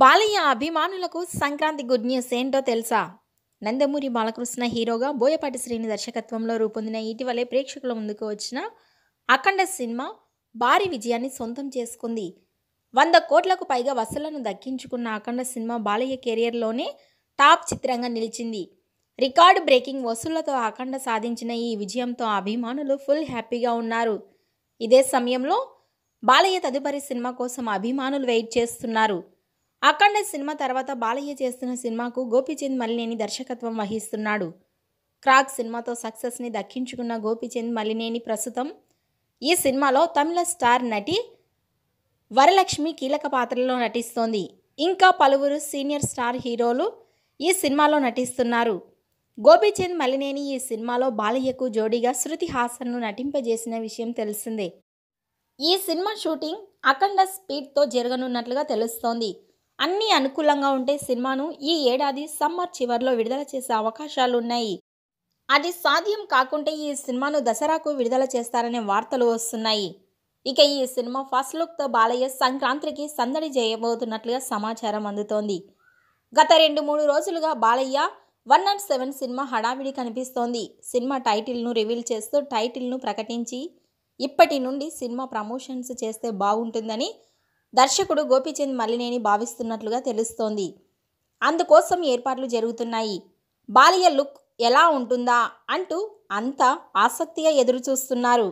బాలయ్య అభిమానులకు Sankranti good news ఏంటో తెలుసా నందమూరి బాలకృష్ణ హీరోగా బోయపాటి శ్రీని దర్శకత్వంలో రూపొందిన ఇటీవలే ప్రేక్షకుల ముందుకు వచ్చిన అఖండ సినిమా భారీ విజయాన్ని సొంతం చేసుకుంది వంద కోట్లకు పైగా వసూలను దక్కించుకున్న అఖండ సినిమా బాలయ్య కెరియర్లోనే టాప్ చిత్రంగా నిలిచింది రికార్డు బ్రేకింగ్ వసూళ్లతో అఖండ సాధించిన ఈ విజయంతో అభిమానులు ఫుల్ హ్యాపీగా ఉన్నారు ఇదే సమయంలో బాలయ్య తదుపరి సినిమా కోసం అభిమానులు వెయిట్ చేస్తున్నారు అఖండ సినిమా తర్వాత బాలయ్య చేస్తున్న సినిమాకు గోపీచంద్ మలినేని దర్శకత్వం వహిస్తున్నాడు క్రాక్ సినిమాతో సక్సెస్ని దక్కించుకున్న గోపీచంద్ మలినేని ప్రస్తుతం ఈ సినిమాలో తమిళ స్టార్ నటి వరలక్ష్మి కీలక పాత్రలో నటిస్తోంది ఇంకా పలువురు సీనియర్ స్టార్ హీరోలు ఈ సినిమాలో నటిస్తున్నారు గోపీచంద్ మలినేని ఈ సినిమాలో బాలయ్యకు జోడీగా శృతి హాసన్ను నటింపజేసిన విషయం తెలిసిందే ఈ సినిమా షూటింగ్ అఖండ స్పీడ్తో జరగనున్నట్లుగా తెలుస్తోంది అన్నీ అనుకూలంగా ఉంటే సినిమాను ఈ ఏడాది సమ్మర్ చివరిలో విడుదల చేసే అవకాశాలున్నాయి అది సాధ్యం కాకుంటే ఈ సినిమాను దసరాకు విడుదల చేస్తారనే వార్తలు వస్తున్నాయి ఇక ఈ సినిమా ఫస్ట్ లుక్తో బాలయ్య సంక్రాంతికి సందడి చేయబోతున్నట్లుగా సమాచారం అందుతోంది గత రెండు మూడు రోజులుగా బాలయ్య వన్ నాట్ సెవెన్ సినిమా హడావిడి కనిపిస్తోంది సినిమా టైటిల్ను రివీల్ చేస్తూ టైటిల్ను ప్రకటించి ఇప్పటి నుండి సినిమా ప్రమోషన్స్ చేస్తే బాగుంటుందని దర్శకుడు గోపీచంద్ మల్లినేని భావిస్తున్నట్లుగా తెలుస్తోంది అందుకోసం ఏర్పాట్లు జరుగుతున్నాయి బాలియ లుక్ ఎలా ఉంటుందా అంటూ అంతా ఆసక్తిగా ఎదురుచూస్తున్నారు